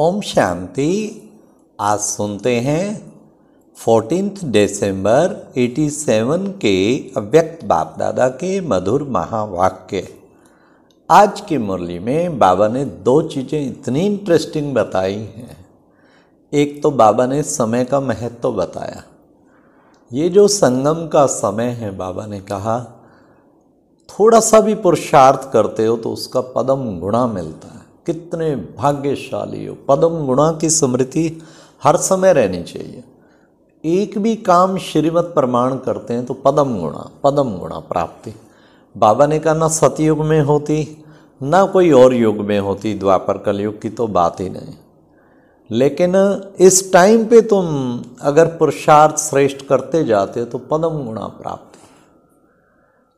ओम शांति आज सुनते हैं फोर्टीन दिसंबर 87 के अव्यक्त बाप दादा के मधुर महावाक्य आज की मुरली में बाबा ने दो चीज़ें इतनी इंटरेस्टिंग बताई हैं एक तो बाबा ने समय का महत्व बताया ये जो संगम का समय है बाबा ने कहा थोड़ा सा भी पुरुषार्थ करते हो तो उसका पदम गुणा मिलता है कितने भाग्यशाली हो पदम गुणा की स्मृति हर समय रहनी चाहिए एक भी काम श्रीमत प्रमाण करते हैं तो पदम गुणा पदम गुणा प्राप्ति बाबा ने कहा ना सतयुग में होती ना कोई और युग में होती द्वापर कलयुग की तो बात ही नहीं लेकिन इस टाइम पे तुम अगर पुरुषार्थ श्रेष्ठ करते जाते हो तो पदम गुणा प्राप्त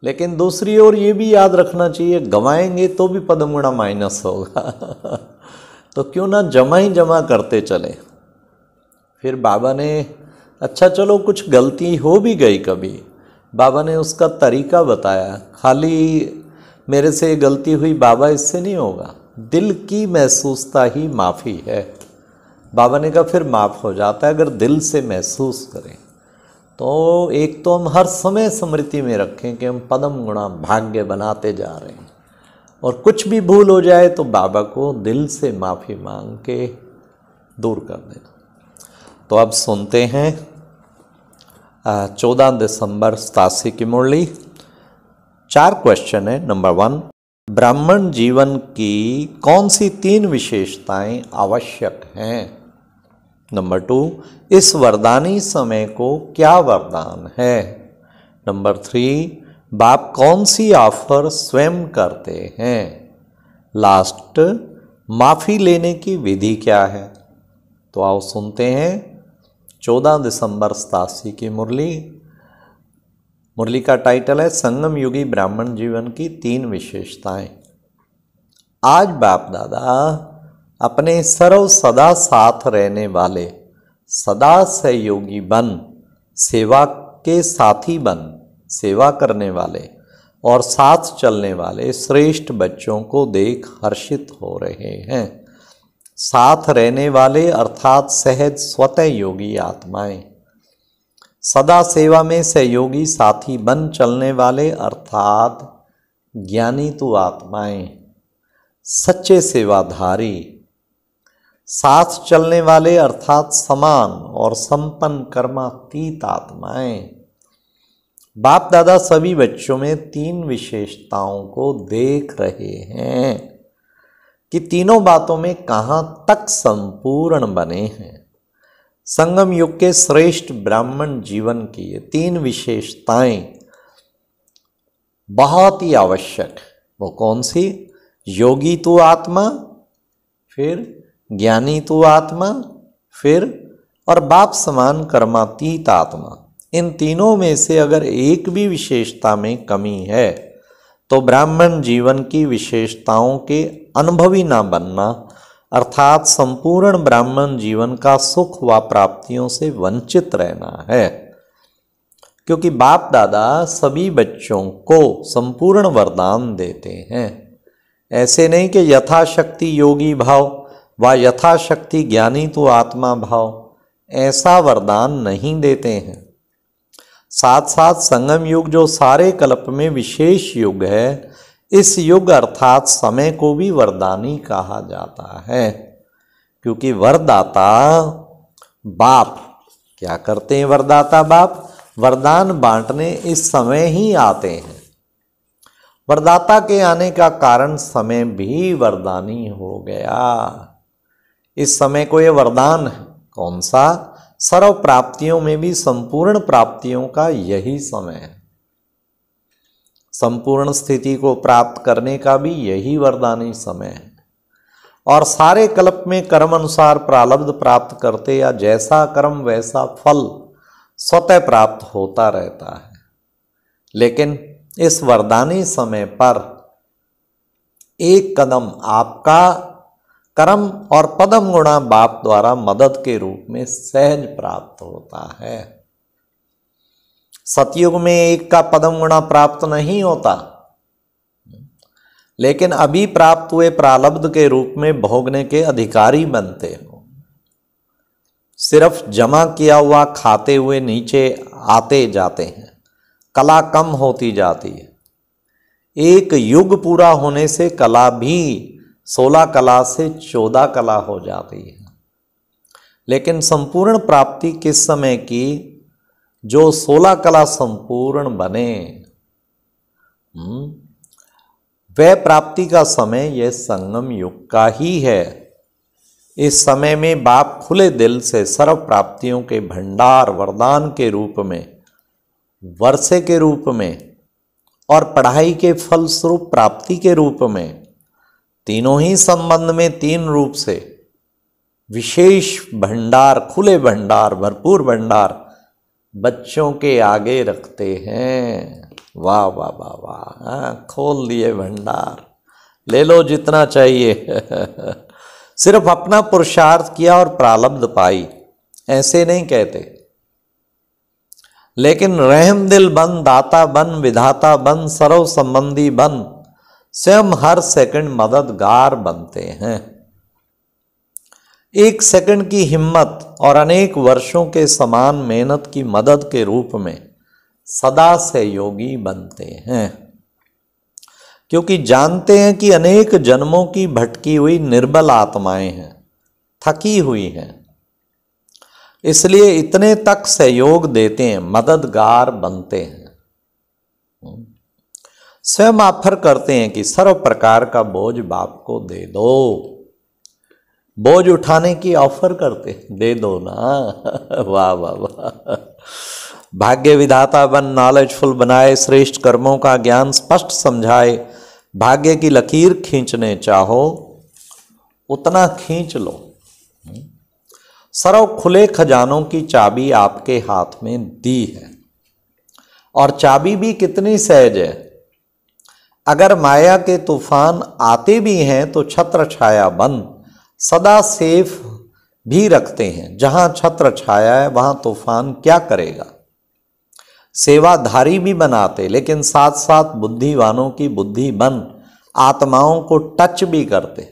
लेकिन दूसरी ओर ये भी याद रखना चाहिए गवाएंगे तो भी पदमगुणा माइनस होगा तो क्यों ना जमा ही जमा करते चले फिर बाबा ने अच्छा चलो कुछ गलती हो भी गई कभी बाबा ने उसका तरीका बताया खाली मेरे से गलती हुई बाबा इससे नहीं होगा दिल की महसूसता ही माफ़ी है बाबा ने कहा फिर माफ़ हो जाता है अगर दिल से महसूस करें तो एक तो हम हर समय स्मृति में रखें कि हम पदम गुणा भाग्य बनाते जा रहे हैं और कुछ भी भूल हो जाए तो बाबा को दिल से माफ़ी मांग के दूर कर देना तो अब सुनते हैं चौदह दिसंबर सतासी की मुरली चार क्वेश्चन है नंबर वन ब्राह्मण जीवन की कौन सी तीन विशेषताएं आवश्यक हैं नंबर टू इस वरदानी समय को क्या वरदान है नंबर थ्री बाप कौन सी ऑफर स्वयं करते हैं लास्ट माफ़ी लेने की विधि क्या है तो आओ सुनते हैं चौदह दिसंबर सतासी की मुरली मुरली का टाइटल है संगम युगी ब्राह्मण जीवन की तीन विशेषताएं आज बाप दादा अपने सर्व सदा साथ रहने वाले सदा सहयोगी बन सेवा के साथी बन सेवा करने वाले और साथ चलने वाले श्रेष्ठ बच्चों को देख हर्षित हो रहे हैं साथ रहने वाले अर्थात सहज स्वतः योगी आत्माएं सदा सेवा में सहयोगी साथी बन चलने वाले अर्थात ज्ञानी तो आत्माएं सच्चे सेवाधारी साथ चलने वाले अर्थात समान और संपन्न कर्मातीत आत्माएं बाप दादा सभी बच्चों में तीन विशेषताओं को देख रहे हैं कि तीनों बातों में कहाँ तक संपूर्ण बने हैं संगम युग के श्रेष्ठ ब्राह्मण जीवन की ये तीन विशेषताएं बहुत ही आवश्यक वो कौन सी योगी तो आत्मा फिर ज्ञानी तो आत्मा फिर और बाप समान कर्मातीत आत्मा इन तीनों में से अगर एक भी विशेषता में कमी है तो ब्राह्मण जीवन की विशेषताओं के अनुभवी ना बनना अर्थात संपूर्ण ब्राह्मण जीवन का सुख व प्राप्तियों से वंचित रहना है क्योंकि बाप दादा सभी बच्चों को संपूर्ण वरदान देते हैं ऐसे नहीं कि यथाशक्ति योगी भाव व यथाशक्ति ज्ञानी तो आत्मा भाव ऐसा वरदान नहीं देते हैं साथ साथ संगम युग जो सारे कल्प में विशेष युग है इस युग अर्थात समय को भी वरदानी कहा जाता है क्योंकि वरदाता बाप क्या करते हैं वरदाता बाप वरदान बांटने इस समय ही आते हैं वरदाता के आने का कारण समय भी वरदानी हो गया इस समय को ये वरदान है कौन सा सर्व प्राप्तियों में भी संपूर्ण प्राप्तियों का यही समय है संपूर्ण स्थिति को प्राप्त करने का भी यही वरदानी समय है और सारे कल्प में कर्म अनुसार प्रालब्ध प्राप्त करते या जैसा कर्म वैसा फल स्वतः प्राप्त होता रहता है लेकिन इस वरदानी समय पर एक कदम आपका कर्म और पदम गुणा बाप द्वारा मदद के रूप में सहज प्राप्त होता है सतयुग में एक का पदम गुणा प्राप्त नहीं होता लेकिन अभी प्राप्त हुए प्रालब्ध के रूप में भोगने के अधिकारी बनते हो सिर्फ जमा किया हुआ खाते हुए नीचे आते जाते हैं कला कम होती जाती है एक युग पूरा होने से कला भी सोलह कला से चौदह कला हो जाती है लेकिन संपूर्ण प्राप्ति किस समय की जो सोलह कला संपूर्ण बने हम्म। वह प्राप्ति का समय यह संगम युग का ही है इस समय में बाप खुले दिल से सर्व प्राप्तियों के भंडार वरदान के रूप में वर्षे के रूप में और पढ़ाई के फलस्वरूप प्राप्ति के रूप में तीनों ही संबंध में तीन रूप से विशेष भंडार खुले भंडार भरपूर भंडार बच्चों के आगे रखते हैं वाह वाह वाह वाह हाँ, खोल दिए भंडार ले लो जितना चाहिए सिर्फ अपना पुरुषार्थ किया और प्रालब्ध पाई ऐसे नहीं कहते लेकिन रहम दिल बन दाता बन विधाता बन सर्व संबंधी बन स्वयं हर सेकंड मददगार बनते हैं एक सेकंड की हिम्मत और अनेक वर्षों के समान मेहनत की मदद के रूप में सदा सहयोगी बनते हैं क्योंकि जानते हैं कि अनेक जन्मों की भटकी हुई निर्बल आत्माएं हैं थकी हुई हैं इसलिए इतने तक सहयोग देते हैं मददगार बनते हैं स्वयं आफर करते हैं कि सर्व प्रकार का बोझ बाप को दे दो बोझ उठाने की ऑफर करते दे दो ना वाह वाह वाह भाग्य विधाता बन नॉलेजफुल बनाए श्रेष्ठ कर्मों का ज्ञान स्पष्ट समझाए भाग्य की लकीर खींचने चाहो उतना खींच लो हम्म। सर्व खुले खजानों की चाबी आपके हाथ में दी है और चाबी भी कितनी सहज है अगर माया के तूफान आते भी हैं तो छत्र छाया बन सदा सेफ भी रखते हैं जहां छत्र छाया है वहां तूफान क्या करेगा सेवाधारी भी बनाते लेकिन साथ साथ बुद्धिवानों की बुद्धि बन आत्माओं को टच भी करते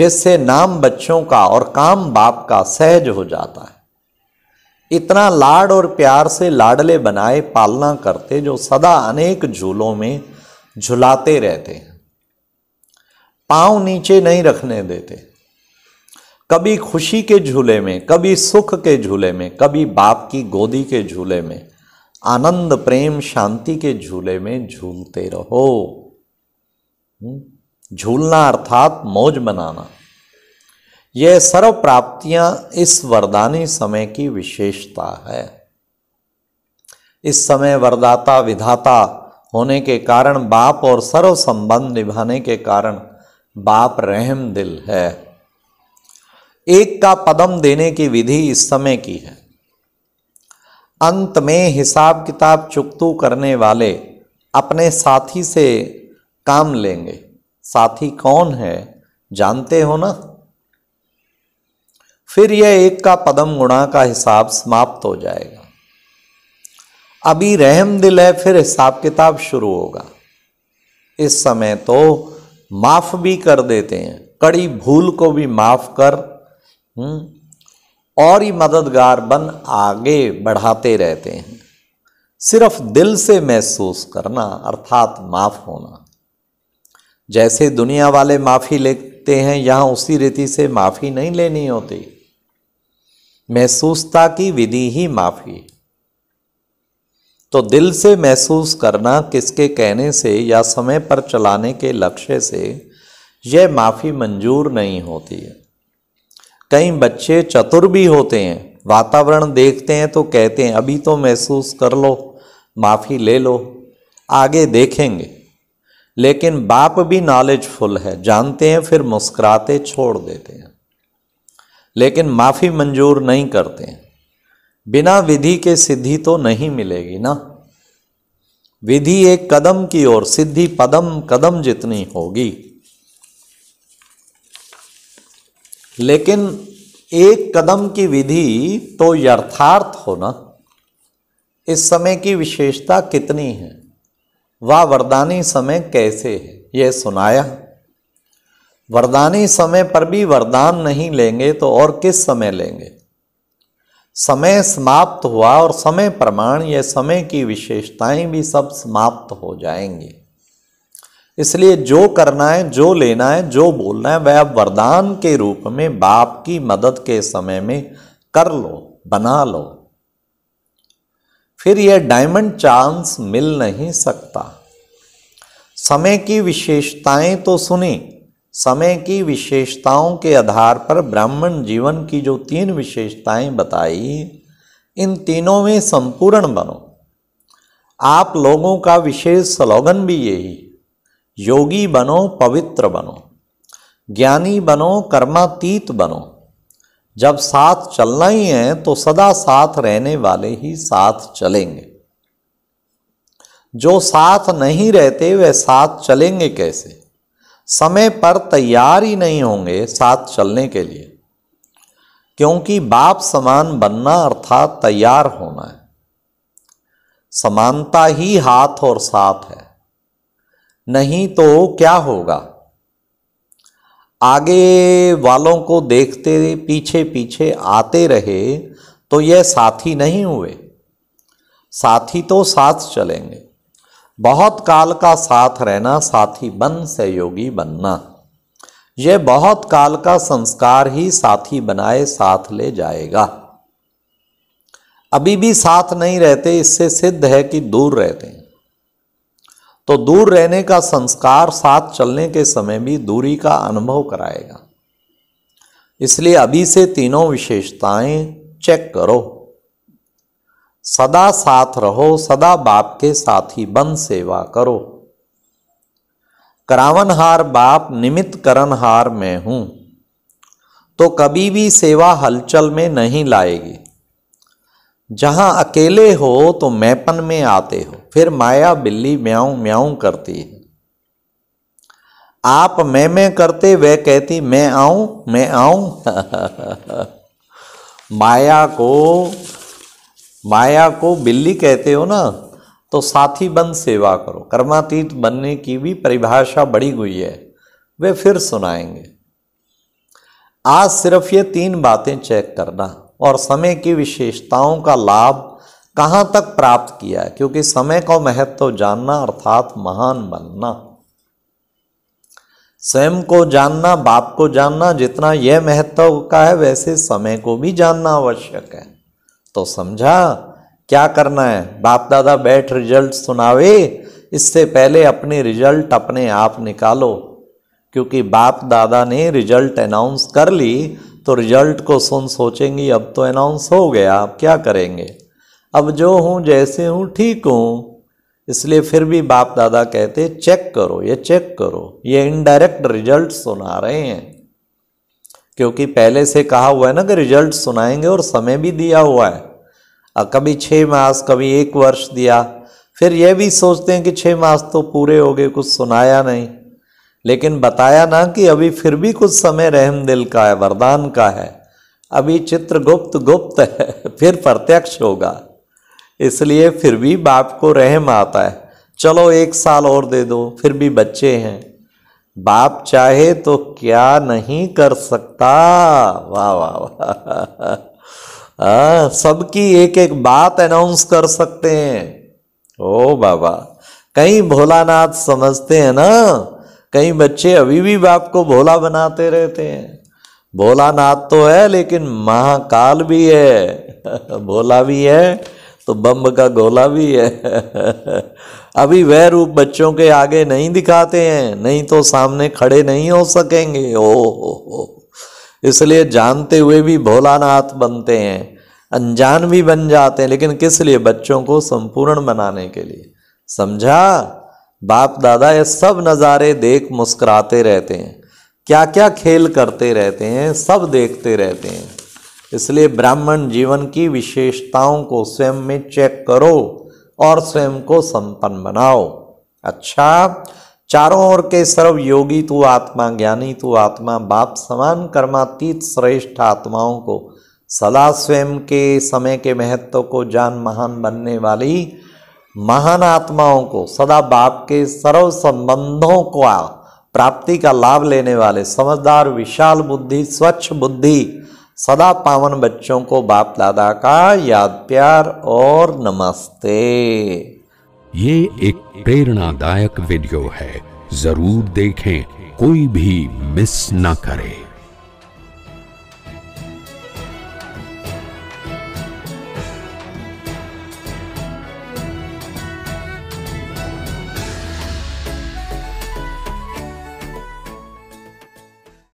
जिससे नाम बच्चों का और काम बाप का सहज हो जाता है इतना लाड और प्यार से लाडले बनाए पालना करते जो सदा अनेक झूलों में झुलाते रहते हैं पांव नीचे नहीं रखने देते कभी खुशी के झूले में कभी सुख के झूले में कभी बाप की गोदी के झूले में आनंद प्रेम शांति के झूले में झूलते रहो हम्म? झूलना अर्थात मौज मनाना यह सर्व प्राप्तियां इस वरदानी समय की विशेषता है इस समय वरदाता विधाता होने के कारण बाप और सर्व संबंध निभाने के कारण बाप रहम दिल है एक का पदम देने की विधि इस समय की है अंत में हिसाब किताब चुकतू करने वाले अपने साथी से काम लेंगे साथी कौन है जानते हो ना फिर यह एक का पदम गुणा का हिसाब समाप्त हो जाएगा अभी रहम दिल है फिर हिसाब किताब शुरू होगा इस समय तो माफ भी कर देते हैं कड़ी भूल को भी माफ कर हम्म, और ही मददगार बन आगे बढ़ाते रहते हैं सिर्फ दिल से महसूस करना अर्थात माफ होना जैसे दुनिया वाले माफी लेते हैं यहां उसी रीति से माफी नहीं लेनी होती महसूसता की विधि ही माफी तो दिल से महसूस करना किसके कहने से या समय पर चलाने के लक्ष्य से यह माफ़ी मंजूर नहीं होती है कई बच्चे चतुर भी होते हैं वातावरण देखते हैं तो कहते हैं अभी तो महसूस कर लो माफ़ी ले लो आगे देखेंगे लेकिन बाप भी नॉलेजफुल है जानते हैं फिर मुस्कुराते छोड़ देते हैं लेकिन माफ़ी मंजूर नहीं करते हैं बिना विधि के सिद्धि तो नहीं मिलेगी ना विधि एक कदम की ओर सिद्धि पदम कदम जितनी होगी लेकिन एक कदम की विधि तो यथार्थ ना इस समय की विशेषता कितनी है वह वरदानी समय कैसे है यह सुनाया वरदानी समय पर भी वरदान नहीं लेंगे तो और किस समय लेंगे समय समाप्त हुआ और समय प्रमाण या समय की विशेषताएं भी सब समाप्त हो जाएंगे इसलिए जो करना है जो लेना है जो बोलना है वह अब वरदान के रूप में बाप की मदद के समय में कर लो बना लो फिर यह डायमंड चांस मिल नहीं सकता समय की विशेषताएं तो सुनी समय की विशेषताओं के आधार पर ब्राह्मण जीवन की जो तीन विशेषताएं बताई इन तीनों में संपूर्ण बनो आप लोगों का विशेष स्लोगन भी यही योगी बनो पवित्र बनो ज्ञानी बनो कर्मातीत बनो जब साथ चलना ही है तो सदा साथ रहने वाले ही साथ चलेंगे जो साथ नहीं रहते वे साथ चलेंगे कैसे समय पर तैयार ही नहीं होंगे साथ चलने के लिए क्योंकि बाप समान बनना अर्थात तैयार होना है समानता ही हाथ और साथ है नहीं तो क्या होगा आगे वालों को देखते पीछे पीछे आते रहे तो यह साथी नहीं हुए साथी तो साथ चलेंगे बहुत काल का साथ रहना साथी बन सहयोगी बनना यह बहुत काल का संस्कार ही साथी बनाए साथ ले जाएगा अभी भी साथ नहीं रहते इससे सिद्ध है कि दूर रहते हैं तो दूर रहने का संस्कार साथ चलने के समय भी दूरी का अनुभव कराएगा इसलिए अभी से तीनों विशेषताएं चेक करो सदा साथ रहो सदा बाप के साथी बन सेवा करो करावनहार बाप निमित करणहार मैं हूं तो कभी भी सेवा हलचल में नहीं लाएगी जहां अकेले हो तो मैपन में आते हो फिर माया बिल्ली म्याऊं म्याऊं करती है आप मैं मैं करते वह कहती मैं आऊं मैं आऊं माया को माया को बिल्ली कहते हो ना तो साथी बन सेवा करो कर्मातीत बनने की भी परिभाषा बड़ी हुई है वे फिर सुनाएंगे आज सिर्फ ये तीन बातें चेक करना और समय की विशेषताओं का लाभ कहाँ तक प्राप्त किया है क्योंकि समय का महत्व जानना अर्थात महान बनना स्वयं को जानना बाप को जानना जितना यह महत्व का है वैसे समय को भी जानना आवश्यक है तो समझा क्या करना है बाप दादा बैठ रिजल्ट सुनावे इससे पहले अपने रिजल्ट अपने आप निकालो क्योंकि बाप दादा ने रिजल्ट अनाउंस कर ली तो रिजल्ट को सुन सोचेंगी अब तो अनाउंस हो गया अब क्या करेंगे अब जो हूँ जैसे हूँ ठीक हूँ इसलिए फिर भी बाप दादा कहते चेक करो ये चेक करो ये इनडायरेक्ट रिजल्ट सुना रहे हैं क्योंकि पहले से कहा हुआ है ना कि रिजल्ट सुनाएंगे और समय भी दिया हुआ है कभी छः मास कभी एक वर्ष दिया फिर यह भी सोचते हैं कि छः मास तो पूरे हो गए कुछ सुनाया नहीं लेकिन बताया ना कि अभी फिर भी कुछ समय रहम दिल का है वरदान का है अभी चित्रगुप्त गुप्त है फिर प्रत्यक्ष होगा इसलिए फिर भी बाप को रहम आता है चलो एक साल और दे दो फिर भी बच्चे हैं बाप चाहे तो क्या नहीं कर सकता वाह वाह वाह सबकी एक एक बात अनाउंस कर सकते हैं ओ बाबा कई भोलानाथ समझते हैं ना कई बच्चे अभी भी बाप को भोला बनाते रहते हैं भोलानाथ तो है लेकिन महाकाल भी है भोला भी है तो बम का गोला भी है अभी वह रूप बच्चों के आगे नहीं दिखाते हैं नहीं तो सामने खड़े नहीं हो सकेंगे ओ हो हो इसलिए जानते हुए भी भोलानाथ बनते हैं अनजान भी बन जाते हैं लेकिन किस लिए बच्चों को संपूर्ण बनाने के लिए समझा बाप दादा ये सब नज़ारे देख मुस्कुराते रहते हैं क्या क्या खेल करते रहते हैं सब देखते रहते हैं इसलिए ब्राह्मण जीवन की विशेषताओं को स्वयं में चेक करो और स्वयं को संपन्न बनाओ अच्छा चारों ओर के सर्व योगी तू आत्मा ज्ञानी तू आत्मा बाप समान कर्मातीत श्रेष्ठ आत्माओं को सदा स्वयं के समय के महत्व को जान महान बनने वाली महान आत्माओं को सदा बाप के सर्व संबंधों को प्राप्ति का लाभ लेने वाले समझदार विशाल बुद्धि स्वच्छ बुद्धि सदा पावन बच्चों को बाप दादा का याद प्यार और नमस्ते ये एक प्रेरणादायक वीडियो है जरूर देखें कोई भी मिस ना करे